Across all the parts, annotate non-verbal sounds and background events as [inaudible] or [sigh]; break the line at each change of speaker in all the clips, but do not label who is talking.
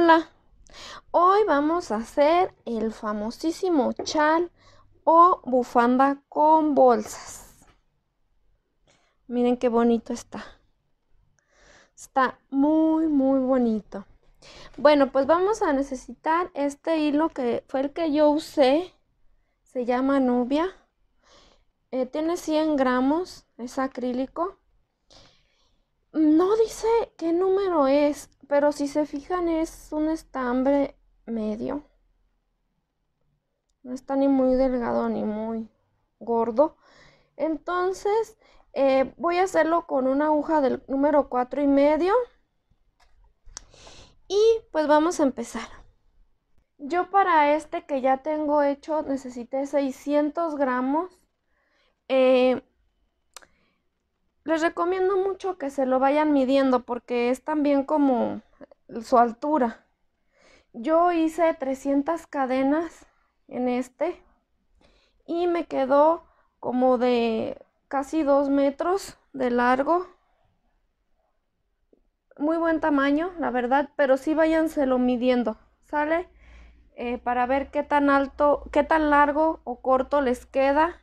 Hola, hoy vamos a hacer el famosísimo chal o bufanda con bolsas. Miren qué bonito está. Está muy, muy bonito. Bueno, pues vamos a necesitar este hilo que fue el que yo usé. Se llama Nubia. Eh, tiene 100 gramos, es acrílico. No dice qué número es pero si se fijan es un estambre medio. No está ni muy delgado ni muy gordo. Entonces eh, voy a hacerlo con una aguja del número 4 y medio. Y pues vamos a empezar. Yo para este que ya tengo hecho necesité 600 gramos. Eh, les recomiendo mucho que se lo vayan midiendo porque es también como su altura. Yo hice 300 cadenas en este y me quedó como de casi 2 metros de largo. Muy buen tamaño, la verdad, pero sí lo midiendo, ¿sale? Eh, para ver qué tan alto, qué tan largo o corto les queda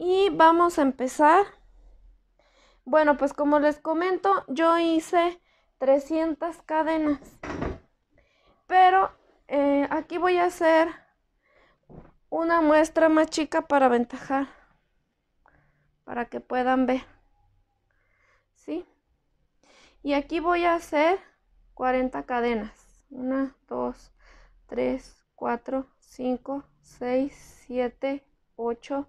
y vamos a empezar. Bueno, pues como les comento, yo hice 300 cadenas. Pero eh, aquí voy a hacer una muestra más chica para ventajar Para que puedan ver. ¿Sí? Y aquí voy a hacer 40 cadenas. 1, 2, 3, 4, 5, 6, 7, 8,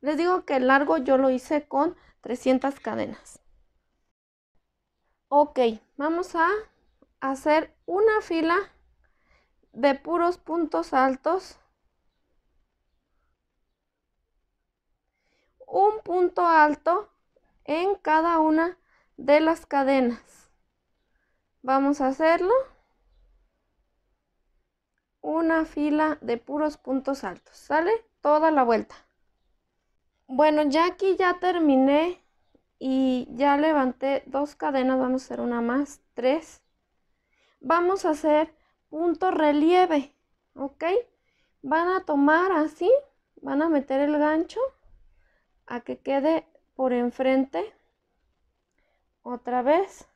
Les digo que el largo yo lo hice con 300 cadenas. Ok, vamos a hacer una fila de puros puntos altos. Un punto alto en cada una de las cadenas. Vamos a hacerlo. Una fila de puros puntos altos. ¿Sale? Toda la vuelta. Bueno, ya aquí ya terminé y ya levanté dos cadenas, vamos a hacer una más, tres. Vamos a hacer punto relieve, ¿ok? Van a tomar así, van a meter el gancho a que quede por enfrente. Otra vez.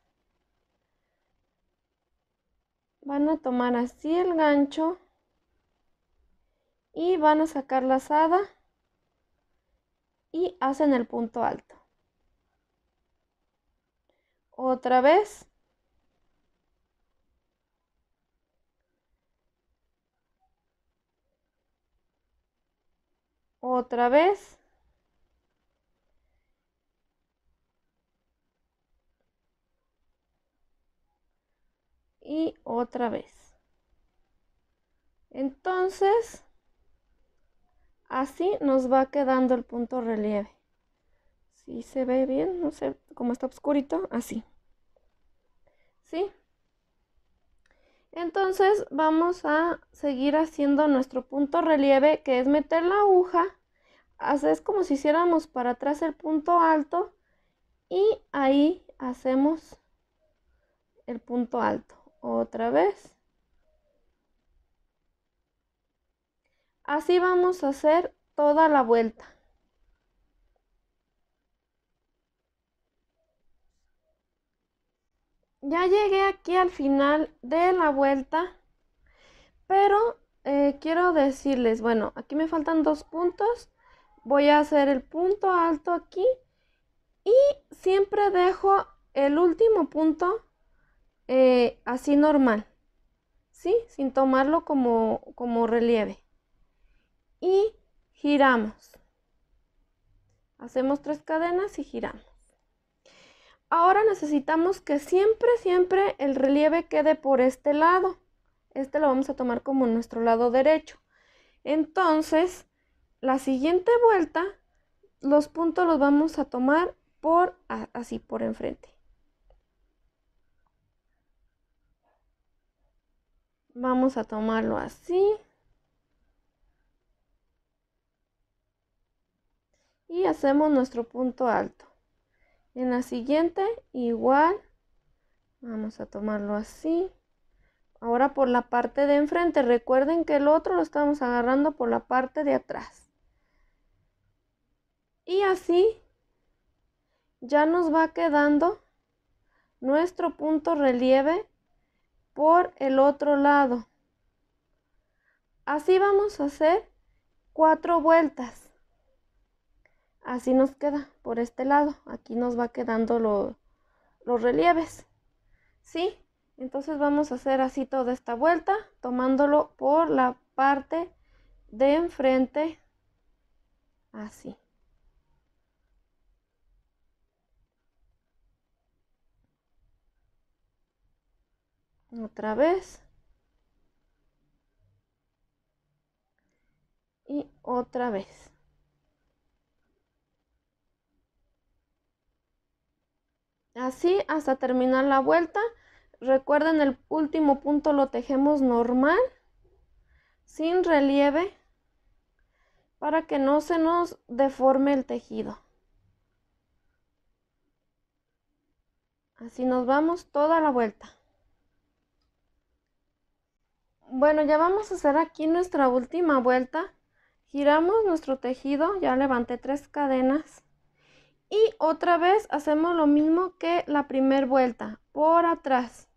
Van a tomar así el gancho y van a sacar la lazada y hacen el punto alto. Otra vez. Otra vez. Y otra vez. Entonces, Así nos va quedando el punto relieve. Si se ve bien, no sé, como está oscurito, así. ¿Sí? Entonces vamos a seguir haciendo nuestro punto relieve, que es meter la aguja, es como si hiciéramos para atrás el punto alto y ahí hacemos el punto alto. Otra vez. Así vamos a hacer toda la vuelta. Ya llegué aquí al final de la vuelta, pero eh, quiero decirles, bueno, aquí me faltan dos puntos. Voy a hacer el punto alto aquí y siempre dejo el último punto eh, así normal, ¿sí? Sin tomarlo como relieve y giramos. Hacemos tres cadenas y giramos. Ahora necesitamos que siempre, siempre el relieve quede por este lado. Este lo vamos a tomar como nuestro lado derecho. Entonces, la siguiente vuelta, los puntos los vamos a tomar por así, por enfrente. Vamos a tomarlo así. y hacemos nuestro punto alto. En la siguiente igual, vamos a tomarlo así. Ahora por la parte de enfrente, recuerden que el otro lo estamos agarrando por la parte de atrás. Y así ya nos va quedando nuestro punto relieve por el otro lado. Así vamos a hacer cuatro vueltas así nos queda por este lado. Aquí nos va quedando los relieves. ¿Sí? Entonces vamos a hacer así toda esta vuelta, tomándolo por la parte de enfrente, así. Otra vez. Y otra vez. Así hasta terminar la vuelta. Recuerden el último punto lo tejemos normal, sin relieve, para que no se nos deforme el tejido. Así nos vamos toda la vuelta. Bueno, ya vamos a hacer aquí nuestra última vuelta. Giramos nuestro tejido, ya levanté tres cadenas. Y otra vez hacemos lo mismo que la primera vuelta, por atrás.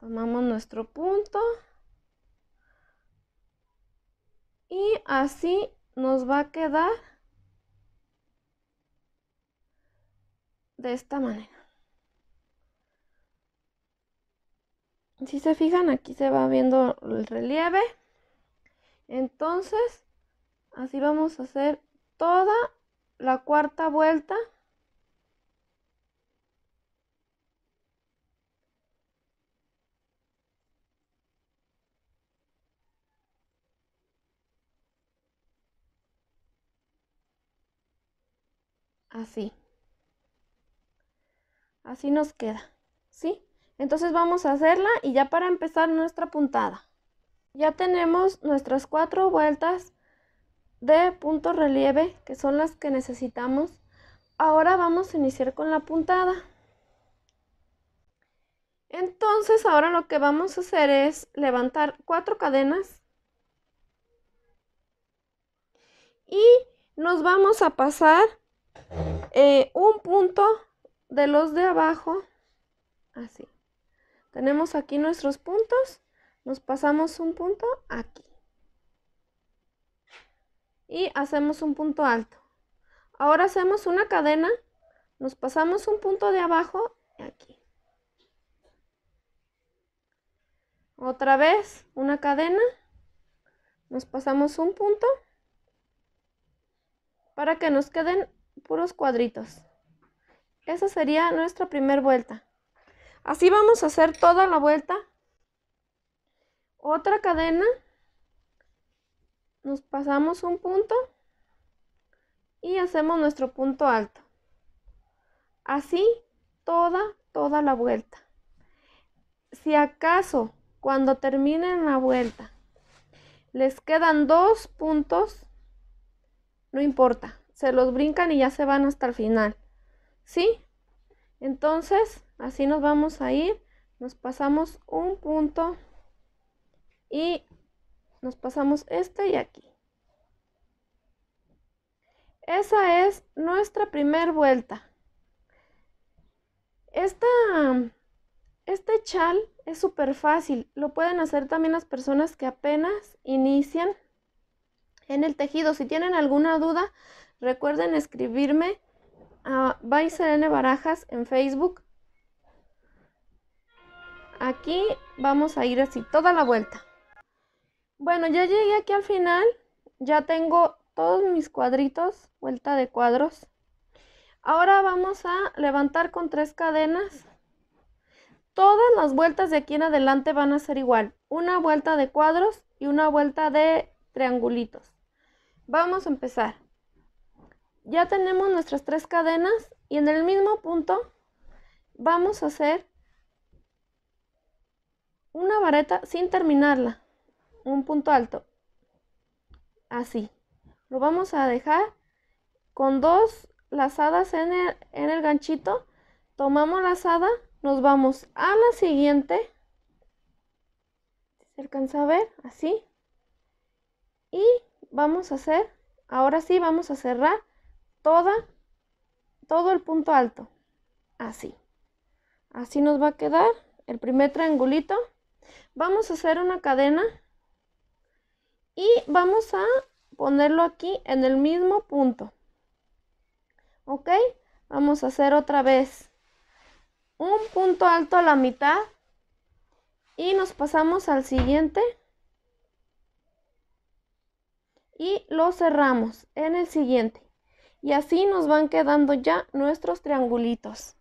Tomamos nuestro punto. Y así nos va a quedar de esta manera. Si se fijan, aquí se va viendo el relieve. Entonces, así vamos a hacer toda la cuarta vuelta. Así. Así nos queda, ¿sí? Entonces vamos a hacerla y ya para empezar nuestra puntada. Ya tenemos nuestras cuatro vueltas de punto relieve, que son las que necesitamos. Ahora vamos a iniciar con la puntada. Entonces ahora lo que vamos a hacer es levantar cuatro cadenas y nos vamos a pasar eh, un punto de los de abajo, así. Tenemos aquí nuestros puntos nos pasamos un punto aquí. Y hacemos un punto alto. Ahora hacemos una cadena. Nos pasamos un punto de abajo aquí. Otra vez una cadena. Nos pasamos un punto. Para que nos queden puros cuadritos. Esa sería nuestra primera vuelta. Así vamos a hacer toda la vuelta otra cadena, nos pasamos un punto y hacemos nuestro punto alto. Así toda, toda la vuelta. Si acaso cuando terminen la vuelta les quedan dos puntos, no importa, se los brincan y ya se van hasta el final. ¿Sí? Entonces, así nos vamos a ir, nos pasamos un punto y nos pasamos este y aquí. Esa es nuestra primer vuelta. Esta, este chal es súper fácil. Lo pueden hacer también las personas que apenas inician en el tejido. Si tienen alguna duda, recuerden escribirme a N Barajas en Facebook. Aquí vamos a ir así toda la vuelta. Bueno, ya llegué aquí al final. Ya tengo todos mis cuadritos, vuelta de cuadros. Ahora vamos a levantar con tres cadenas. Todas las vueltas de aquí en adelante van a ser igual. Una vuelta de cuadros y una vuelta de triangulitos. Vamos a empezar. Ya tenemos nuestras tres cadenas y en el mismo punto vamos a hacer una vareta sin terminarla un punto alto. Así. Lo vamos a dejar con dos lazadas en el, en el ganchito. Tomamos lazada, nos vamos a la siguiente. ¿Se alcanza a ver? Así. Y vamos a hacer, ahora sí vamos a cerrar toda, todo el punto alto. Así. Así nos va a quedar el primer triangulito. Vamos a hacer una cadena y vamos a ponerlo aquí en el mismo punto. ¿Ok? Vamos a hacer otra vez un punto alto a la mitad y nos pasamos al siguiente y lo cerramos en el siguiente. Y así nos van quedando ya nuestros triangulitos.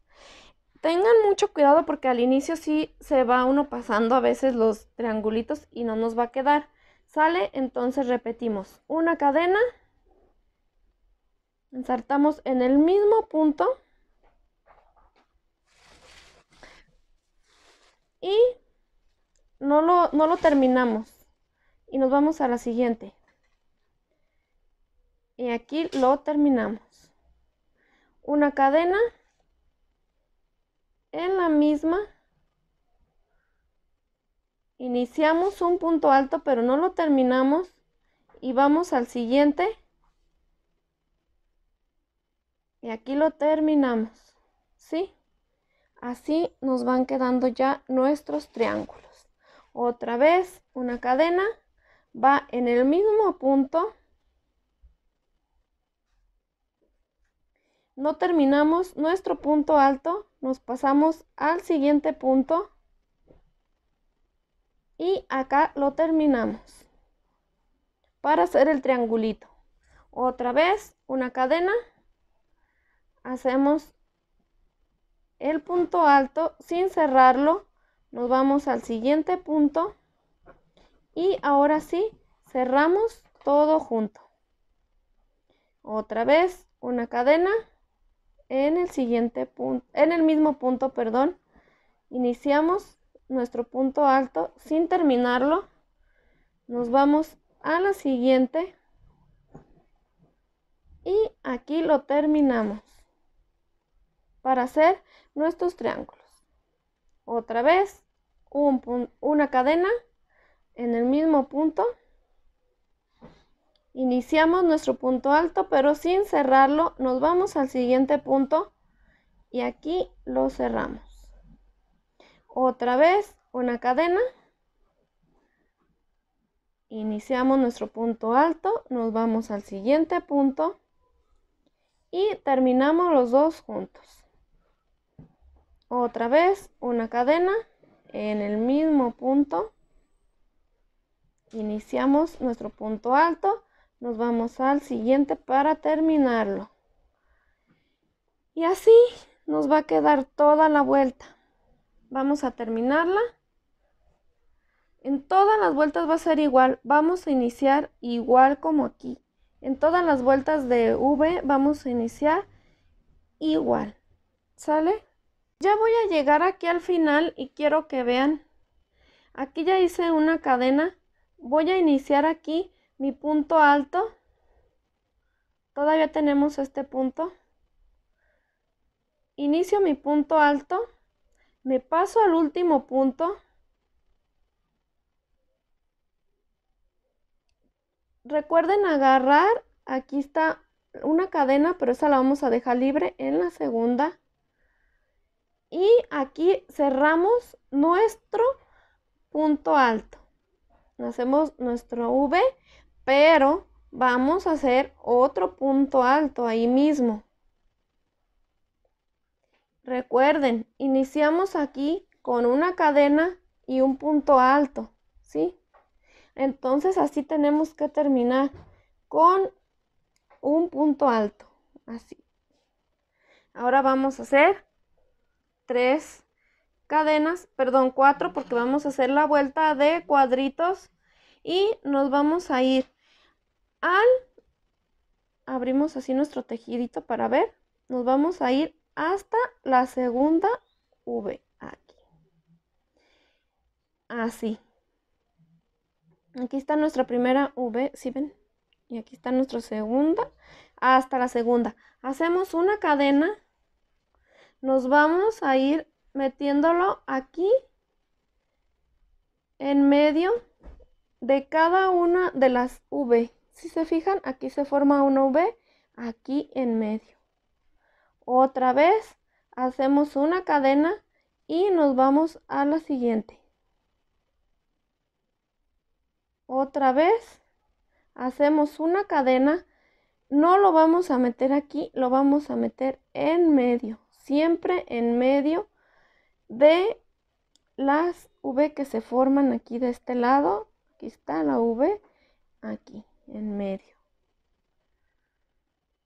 Tengan mucho cuidado porque al inicio sí se va uno pasando a veces los triangulitos y no nos va a quedar. Sale, entonces repetimos una cadena, insertamos en el mismo punto y no lo, no lo terminamos y nos vamos a la siguiente y aquí lo terminamos una cadena en la misma Iniciamos un punto alto pero no lo terminamos y vamos al siguiente. Y aquí lo terminamos, ¿sí? Así nos van quedando ya nuestros triángulos. Otra vez una cadena va en el mismo punto. No terminamos nuestro punto alto, nos pasamos al siguiente punto. Y acá lo terminamos para hacer el triangulito. Otra vez una cadena. Hacemos el punto alto sin cerrarlo. Nos vamos al siguiente punto. Y ahora sí, cerramos todo junto. Otra vez una cadena en el siguiente punto, en el mismo punto, perdón. Iniciamos nuestro punto alto sin terminarlo. Nos vamos a la siguiente y aquí lo terminamos para hacer nuestros triángulos. Otra vez un, una cadena en el mismo punto. Iniciamos nuestro punto alto pero sin cerrarlo nos vamos al siguiente punto y aquí lo cerramos. Otra vez una cadena. Iniciamos nuestro punto alto, nos vamos al siguiente punto y terminamos los dos juntos. Otra vez una cadena en el mismo punto. Iniciamos nuestro punto alto, nos vamos al siguiente para terminarlo. Y así nos va a quedar toda la vuelta. Vamos a terminarla. En todas las vueltas va a ser igual. Vamos a iniciar igual como aquí. En todas las vueltas de V vamos a iniciar igual. ¿Sale? Ya voy a llegar aquí al final y quiero que vean. Aquí ya hice una cadena. Voy a iniciar aquí mi punto alto. Todavía tenemos este punto. Inicio mi punto alto. Me paso al último punto. Recuerden agarrar, aquí está una cadena, pero esa la vamos a dejar libre en la segunda. Y aquí cerramos nuestro punto alto. Hacemos nuestro V, pero vamos a hacer otro punto alto ahí mismo. Recuerden, iniciamos aquí con una cadena y un punto alto, ¿sí? Entonces así tenemos que terminar con un punto alto, así. Ahora vamos a hacer tres cadenas, perdón, cuatro, porque vamos a hacer la vuelta de cuadritos y nos vamos a ir al, abrimos así nuestro tejidito para ver, nos vamos a ir hasta la segunda V aquí. Así. Aquí está nuestra primera V, ¿sí ven? Y aquí está nuestra segunda hasta la segunda. Hacemos una cadena. Nos vamos a ir metiéndolo aquí en medio de cada una de las V. Si se fijan, aquí se forma una V, aquí en medio. Otra vez hacemos una cadena y nos vamos a la siguiente. Otra vez hacemos una cadena. No lo vamos a meter aquí, lo vamos a meter en medio. Siempre en medio de las V que se forman aquí de este lado. Aquí está la V, aquí en medio.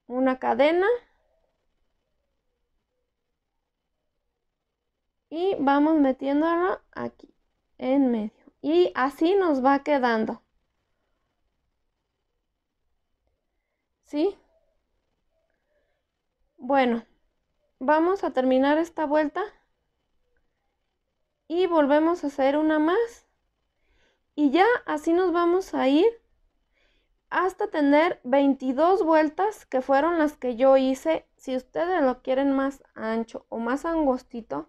Una cadena y vamos metiéndolo aquí en medio y así nos va quedando ¿sí? bueno vamos a terminar esta vuelta y volvemos a hacer una más y ya así nos vamos a ir hasta tener 22 vueltas que fueron las que yo hice si ustedes lo quieren más ancho o más angostito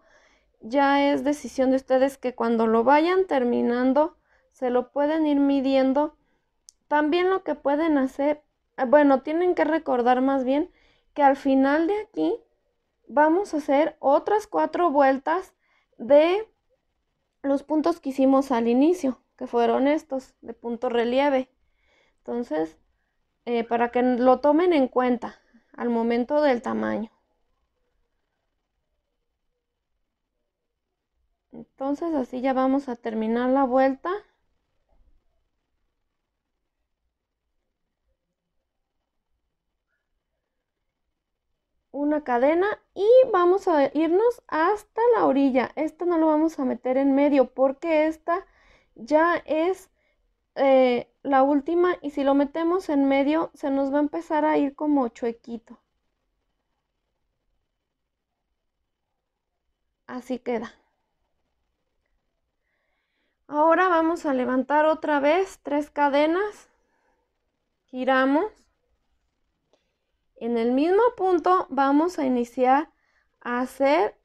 ya es decisión de ustedes que cuando lo vayan terminando, se lo pueden ir midiendo. También lo que pueden hacer, ah, bueno, tienen que recordar más bien que al final de aquí vamos a hacer otras cuatro vueltas de los puntos que hicimos al inicio, que fueron estos de punto relieve. Entonces, eh, para que lo tomen en cuenta al momento del tamaño. Entonces así ya vamos a terminar la vuelta. una cadena y vamos a irnos hasta la orilla. Esta no lo vamos a meter en medio porque esta ya es eh, la última y si lo metemos en medio se nos va a empezar a ir como chuequito. Así queda. Ahora vamos a levantar otra vez tres cadenas, giramos. En el mismo punto vamos a iniciar a hacer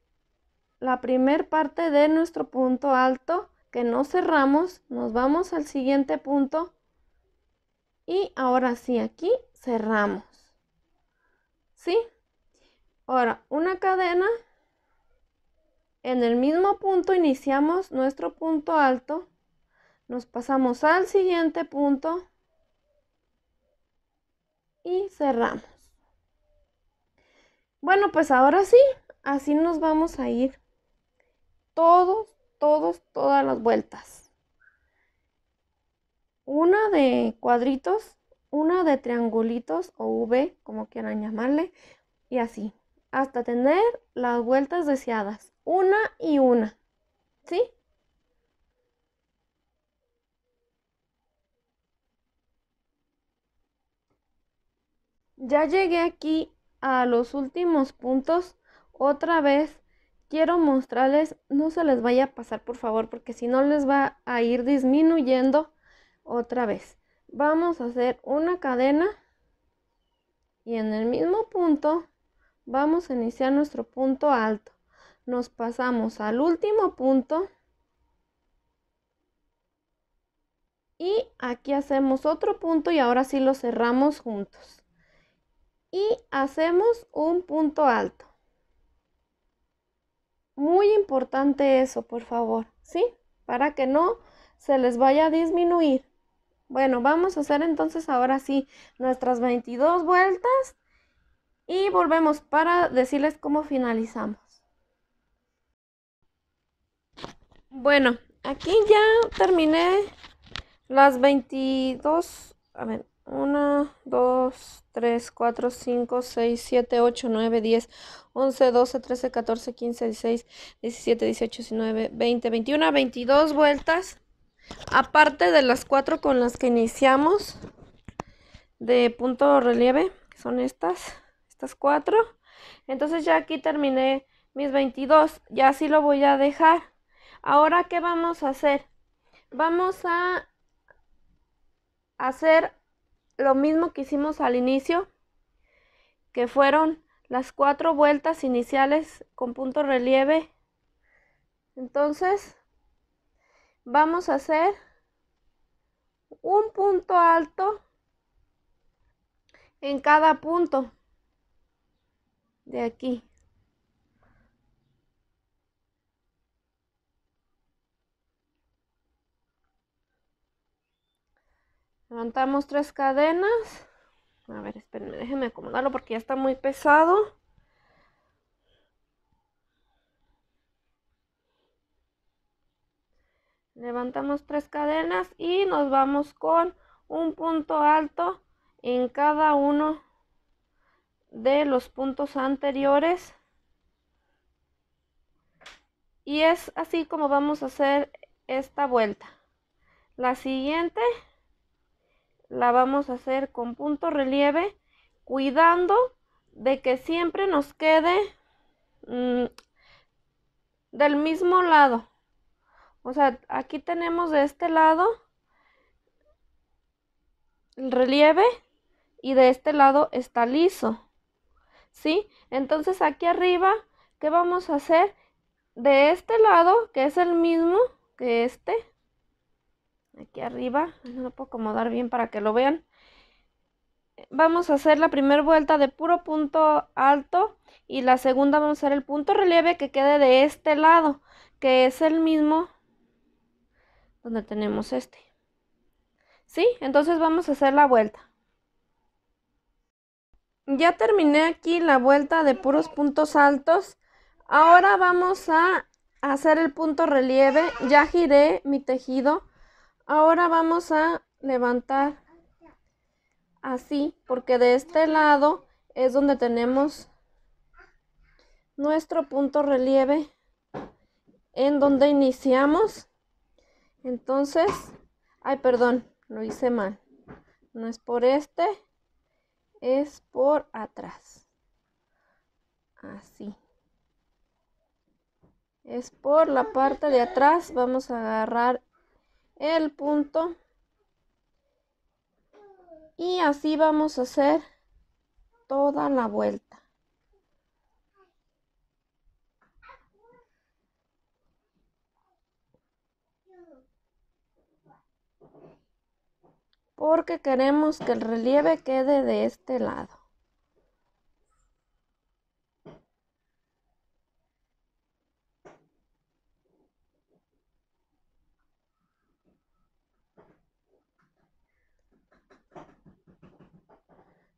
la primer parte de nuestro punto alto que no cerramos, nos vamos al siguiente punto y ahora sí aquí cerramos. ¿Sí? Ahora una cadena en el mismo punto iniciamos nuestro punto alto, nos pasamos al siguiente punto y cerramos. Bueno, pues ahora sí, así nos vamos a ir todos, todos, todas las vueltas. Una de cuadritos, una de triangulitos o V, como quieran llamarle, y así, hasta tener las vueltas deseadas una y una, ¿sí? Ya llegué aquí a los últimos puntos. Otra vez quiero mostrarles, no se les vaya a pasar por favor, porque si no les va a ir disminuyendo otra vez. Vamos a hacer una cadena y en el mismo punto vamos a iniciar nuestro punto alto nos pasamos al último punto y aquí hacemos otro punto y ahora sí lo cerramos juntos y hacemos un punto alto muy importante eso por favor sí para que no se les vaya a disminuir bueno vamos a hacer entonces ahora sí nuestras 22 vueltas y volvemos para decirles cómo finalizamos Bueno, aquí ya terminé las 22, a ver, 1, 2, 3, 4, 5, 6, 7, 8, 9, 10, 11, 12, 13, 14, 15, 16, 17, 18, 19, 20, 21, 22 vueltas. Aparte de las cuatro con las que iniciamos de punto relieve, que son estas, estas cuatro. Entonces ya aquí terminé mis 22, ya así lo voy a dejar. Ahora, ¿qué vamos a hacer? Vamos a hacer lo mismo que hicimos al inicio, que fueron las cuatro vueltas iniciales con punto relieve. Entonces, vamos a hacer un punto alto en cada punto de aquí. Levantamos tres cadenas. A ver, espérenme, déjenme acomodarlo porque ya está muy pesado. Levantamos tres cadenas y nos vamos con un punto alto en cada uno de los puntos anteriores. Y es así como vamos a hacer esta vuelta. La siguiente la vamos a hacer con punto relieve, cuidando de que siempre nos quede mm, del mismo lado. O sea, aquí tenemos de este lado el relieve y de este lado está liso. ¿Sí? Entonces aquí arriba, ¿qué vamos a hacer? De este lado, que es el mismo que este, aquí arriba. No lo puedo acomodar bien para que lo vean. Vamos a hacer la primera vuelta de puro punto alto y la segunda vamos a hacer el punto relieve que quede de este lado, que es el mismo donde tenemos este. ¿Sí? Entonces vamos a hacer la vuelta. Ya terminé aquí la vuelta de puros puntos altos. Ahora vamos a hacer el punto relieve. Ya giré mi tejido Ahora vamos a levantar así, porque de este lado es donde tenemos nuestro punto relieve en donde iniciamos. Entonces, ay, perdón, lo hice mal. No es por este, es por atrás. Así. Es por la parte de atrás. Vamos a agarrar el punto y así vamos a hacer toda la vuelta porque queremos que el relieve quede de este lado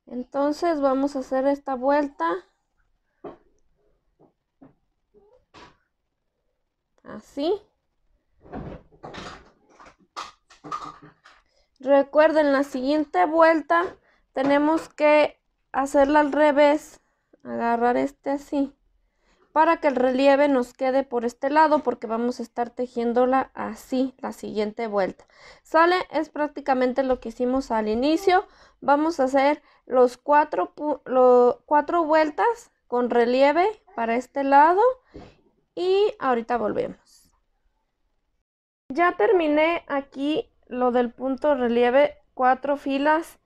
Entonces vamos a hacer esta vuelta. Así. Recuerden, la siguiente vuelta tenemos que hacerla al revés. Agarrar este así para que el relieve nos quede por este lado porque vamos a estar tejiéndola así la siguiente vuelta sale es prácticamente lo que hicimos al inicio vamos a hacer los cuatro, cuatro vueltas con relieve para este lado y ahorita volvemos ya terminé aquí lo del punto relieve cuatro filas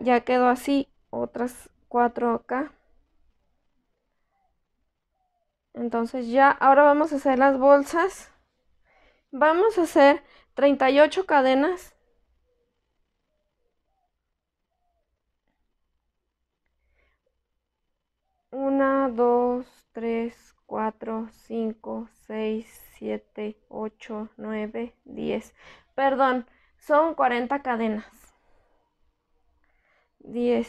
ya quedó así otras cuatro acá entonces ya ahora vamos a hacer las bolsas. Vamos a hacer 38 cadenas. 1 2 3 4 5 6 7 8 9 10. Perdón, son 40 cadenas. 10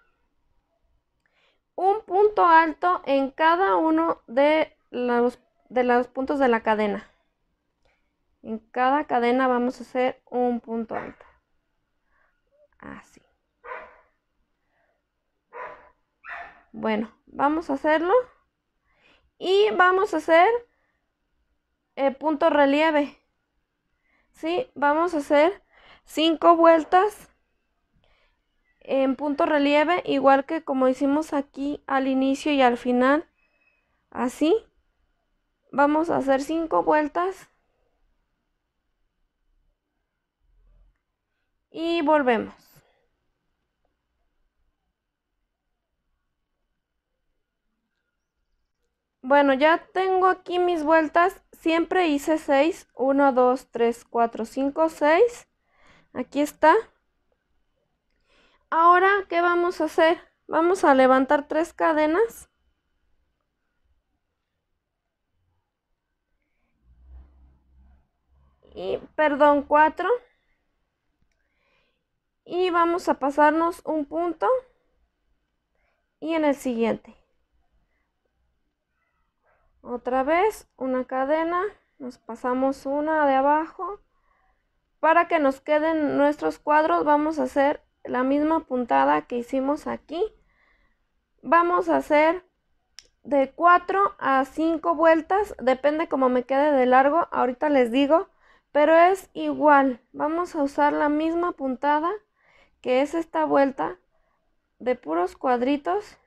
un punto alto en cada uno de los, de los puntos de la cadena. En cada cadena vamos a hacer un punto alto. Así. Bueno, vamos a hacerlo. Y vamos a hacer el eh, punto relieve. ¿Sí? Vamos a hacer cinco vueltas en punto relieve, igual que como hicimos aquí al inicio y al final, así. Vamos a hacer 5 vueltas. Y volvemos. Bueno, ya tengo aquí mis vueltas. Siempre hice 6. 1, 2, 3, 4, 5, 6. Aquí está. Ahora, ¿qué vamos a hacer? Vamos a levantar tres cadenas. Y, perdón, cuatro. Y vamos a pasarnos un punto. Y en el siguiente. Otra vez, una cadena. Nos pasamos una de abajo. Para que nos queden nuestros cuadros, vamos a hacer la misma puntada que hicimos aquí. Vamos a hacer de 4 a 5 vueltas, depende como me quede de largo, ahorita les digo, pero es igual. Vamos a usar la misma puntada que es esta vuelta de puros cuadritos.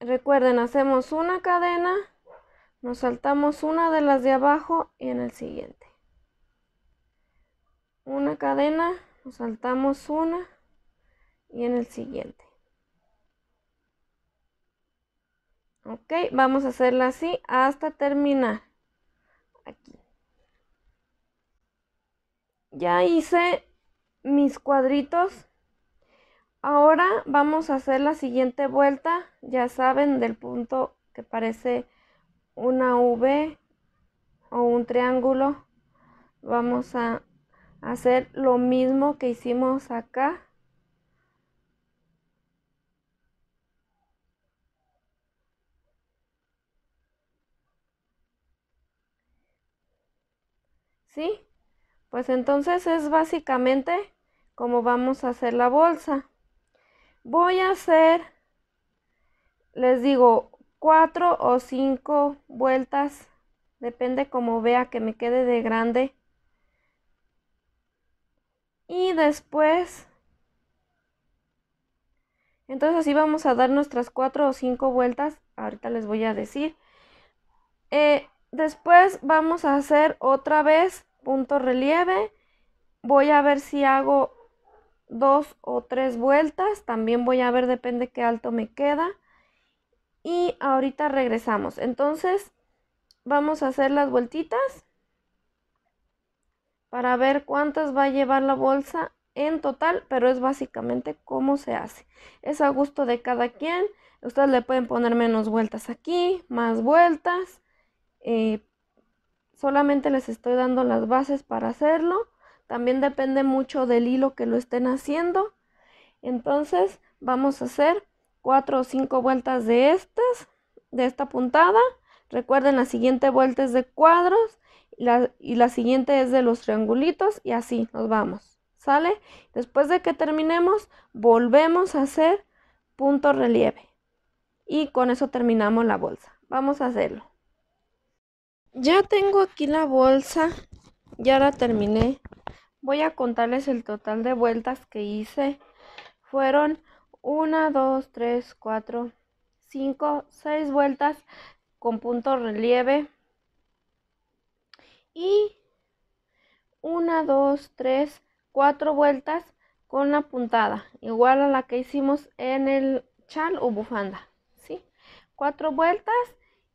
Recuerden, hacemos una cadena, nos saltamos una de las de abajo y en el siguiente una cadena, nos saltamos una y en el siguiente. Ok, vamos a hacerla así hasta terminar. Aquí. Ya hice mis cuadritos. Ahora vamos a hacer la siguiente vuelta, ya saben, del punto que parece una V o un triángulo. Vamos a hacer lo mismo que hicimos acá. ¿Sí? Pues entonces es básicamente como vamos a hacer la bolsa. Voy a hacer, les digo, cuatro o cinco vueltas, depende como vea que me quede de grande y después... Entonces así vamos a dar nuestras cuatro o cinco vueltas. Ahorita les voy a decir. Eh, después vamos a hacer otra vez punto relieve. Voy a ver si hago dos o tres vueltas. También voy a ver, depende qué alto me queda. Y ahorita regresamos. Entonces vamos a hacer las vueltitas para ver cuántas va a llevar la bolsa en total, pero es básicamente cómo se hace. Es a gusto de cada quien. Ustedes le pueden poner menos vueltas aquí, más vueltas. Eh, solamente les estoy dando las bases para hacerlo. También depende mucho del hilo que lo estén haciendo. Entonces vamos a hacer cuatro o cinco vueltas de estas, de esta puntada. Recuerden, la siguiente vuelta es de cuadros y la siguiente es de los triangulitos y así nos vamos. ¿Sale? Después de que terminemos, volvemos a hacer punto relieve. Y con eso terminamos la bolsa. Vamos a hacerlo. Ya tengo aquí la bolsa. Ya la terminé. Voy a contarles el total de vueltas que hice. Fueron 1, 2, 3, 4, 5, 6 vueltas con punto relieve y una, dos, tres, cuatro vueltas con la puntada, igual a la que hicimos en el chal o bufanda, ¿sí? Cuatro vueltas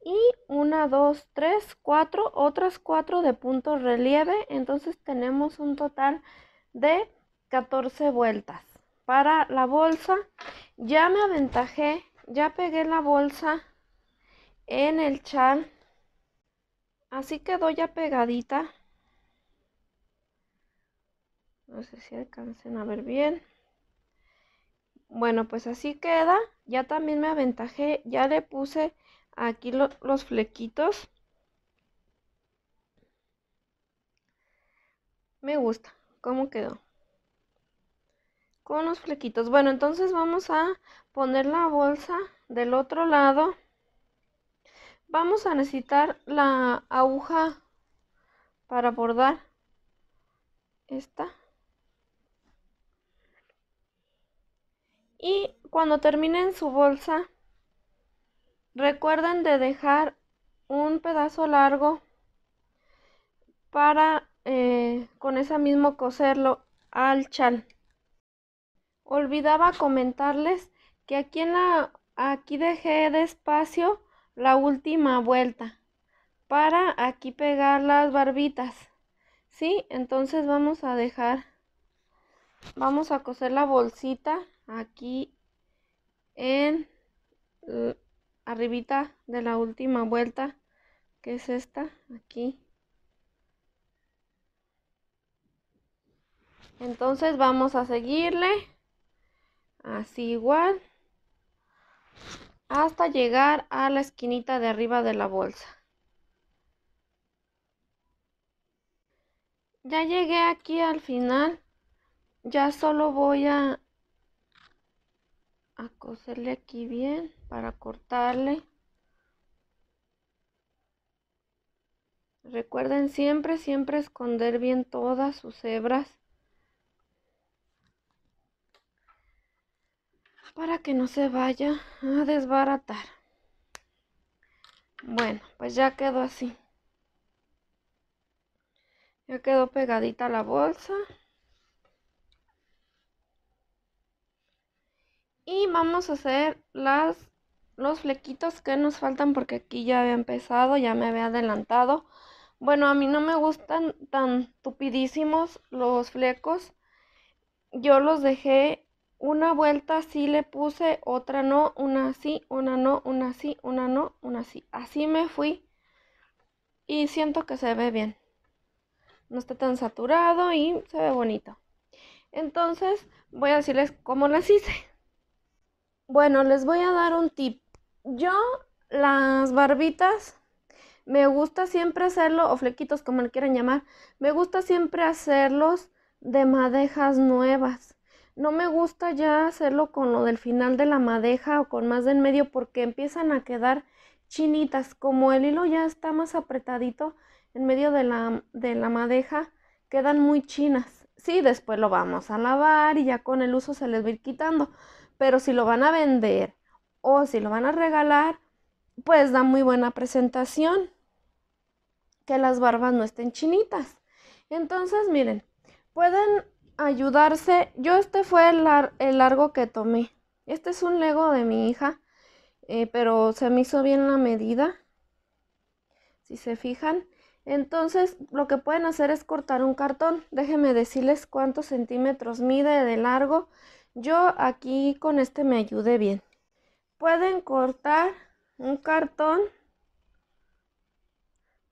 y una, dos, tres, cuatro, otras cuatro de punto relieve, entonces tenemos un total de 14 vueltas. Para la bolsa, ya me aventajé, ya pegué la bolsa en el chal Así quedó ya pegadita. No sé si alcancen a ver bien. Bueno, pues así queda. Ya también me aventajé. Ya le puse aquí los flequitos. Me gusta cómo quedó. Con los flequitos. Bueno, entonces vamos a poner la bolsa del otro lado vamos a necesitar la aguja para bordar esta y cuando terminen su bolsa recuerden de dejar un pedazo largo para eh, con esa mismo coserlo al chal olvidaba comentarles que aquí en la aquí dejé de la última vuelta para aquí pegar las barbitas sí entonces vamos a dejar vamos a coser la bolsita aquí en arribita de la última vuelta que es esta aquí entonces vamos a seguirle así igual hasta llegar a la esquinita de arriba de la bolsa. Ya llegué aquí al final, ya solo voy a, a coserle aquí bien para cortarle. Recuerden siempre, siempre esconder bien todas sus hebras para que no se vaya a desbaratar. Bueno, pues ya quedó así. Ya quedó pegadita la bolsa. Y vamos a hacer las, los flequitos que nos faltan porque aquí ya había empezado, ya me había adelantado. Bueno, a mí no me gustan tan tupidísimos los flecos. Yo los dejé una vuelta sí le puse, otra no, una sí, una no, una sí, una no, una sí. Así me fui y siento que se ve bien. No está tan saturado y se ve bonito. Entonces voy a decirles cómo las hice. Bueno, les voy a dar un tip. Yo las barbitas me gusta siempre hacerlo, o flequitos como le quieran llamar, me gusta siempre hacerlos de madejas nuevas. No me gusta ya hacerlo con lo del final de la madeja o con más de en medio porque empiezan a quedar chinitas. Como el hilo ya está más apretadito en medio de la, de la madeja, quedan muy chinas. Sí, después lo vamos a lavar y ya con el uso se les va a ir quitando. Pero si lo van a vender o si lo van a regalar, pues da muy buena presentación. Que las barbas no estén chinitas. Entonces, miren, pueden ayudarse. Yo este fue el, largo que tomé. Este es un lego de mi hija, eh, pero se me hizo bien la medida. Si se fijan. Entonces lo que pueden hacer es cortar un cartón. Déjenme decirles cuántos centímetros mide de largo. Yo aquí con este me ayude bien. Pueden cortar un cartón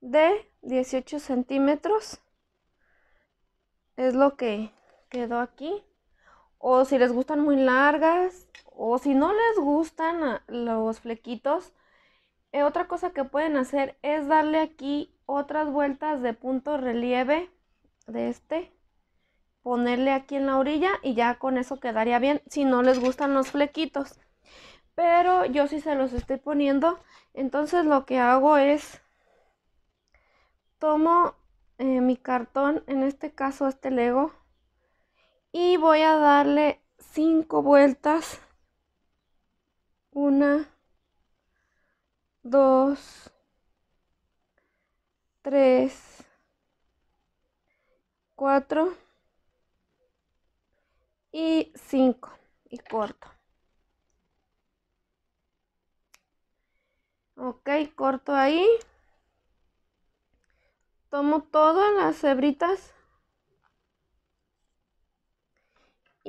de 18 centímetros. Es lo que quedó aquí. O si les gustan muy largas, o si no les gustan ah, los flequitos, eh, otra cosa que pueden hacer es darle aquí otras vueltas de punto relieve de este, ponerle aquí en la orilla y ya con eso quedaría bien si no les gustan los flequitos. Pero yo sí se los estoy poniendo, entonces lo que hago es tomo eh, mi cartón, en este caso este Lego, y voy a darle 5 vueltas. 1, 2, 3, 4 y 5 y corto. Ok, corto ahí. Tomo todas las hebritas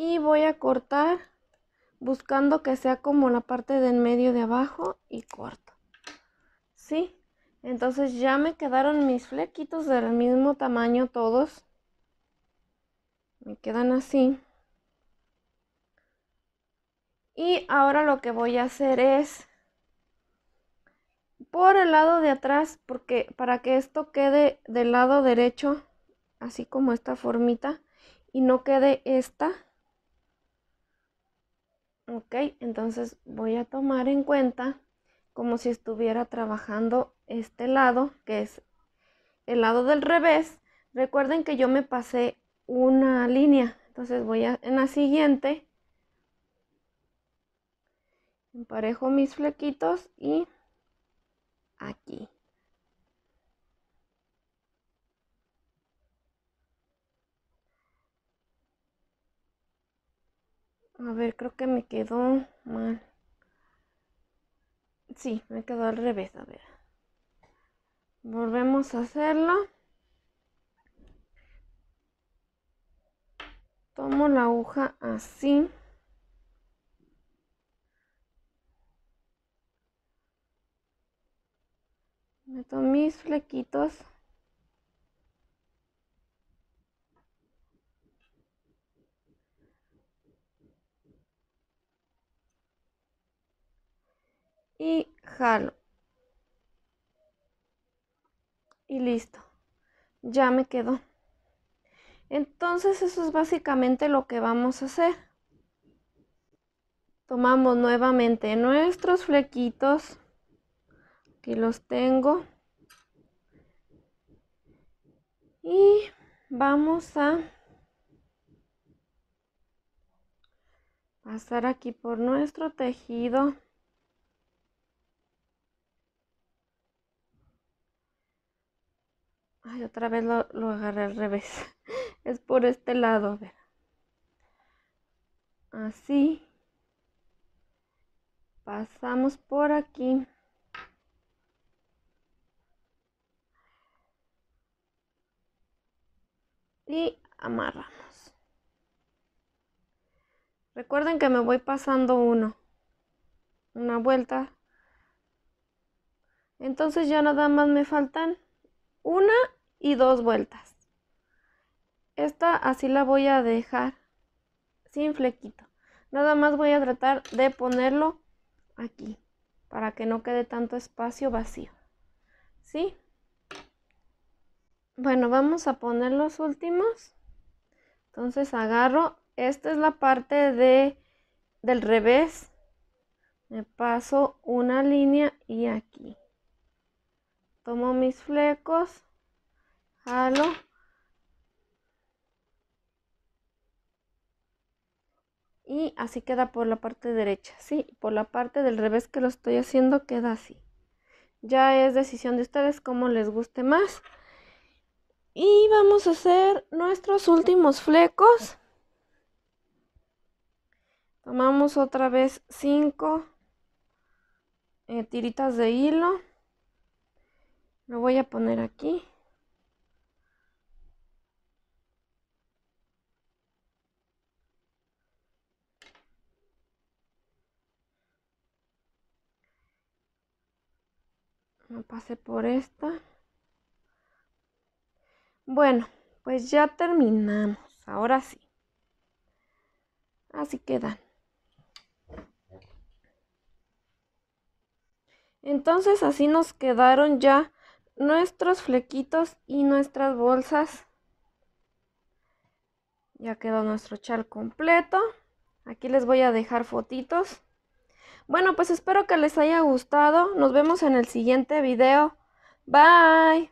y voy a cortar buscando que sea como la parte de en medio de abajo y corto. ¿Sí? Entonces ya me quedaron mis flequitos del mismo tamaño todos. Me quedan así. Y ahora lo que voy a hacer es por el lado de atrás, porque para que esto quede del lado derecho, así como esta formita, y no quede esta, Ok, entonces voy a tomar en cuenta como si estuviera trabajando este lado, que es el lado del revés. Recuerden que yo me pasé una línea, entonces voy a, en la siguiente, emparejo mis flequitos y aquí. A ver, creo que me quedó mal. Sí, me quedó al revés, a ver. Volvemos a hacerlo. Tomo la aguja así. Meto mis flequitos. y jalo. Y listo. Ya me quedó. Entonces eso es básicamente lo que vamos a hacer. Tomamos nuevamente nuestros flequitos. que los tengo. Y vamos a pasar aquí por nuestro tejido. otra vez lo, agarré al revés. [laughs] es por este lado, Así. Pasamos por aquí. Y amarramos. Recuerden que me voy pasando uno. Una vuelta. Entonces ya nada más me faltan una y dos vueltas. Esta así la voy a dejar sin flequito. Nada más voy a tratar de ponerlo aquí para que no quede tanto espacio vacío. ¿Sí? Bueno, vamos a poner los últimos. Entonces agarro, esta es la parte de, del revés. Me paso una línea y aquí. Tomo mis flecos Jalo. Y así queda por la parte derecha, ¿sí? Por la parte del revés que lo estoy haciendo queda así. Ya es decisión de ustedes como les guste más. Y vamos a hacer nuestros últimos flecos. Tomamos otra vez 5 eh, tiritas de hilo. Lo voy a poner aquí. Pase pasé por esta. Bueno, pues ya terminamos. Ahora sí. Así quedan. Entonces así nos quedaron ya nuestros flequitos y nuestras bolsas. Ya quedó nuestro chal completo. Aquí les voy a dejar fotitos. Bueno, pues espero que les haya gustado. Nos vemos en el siguiente video. Bye.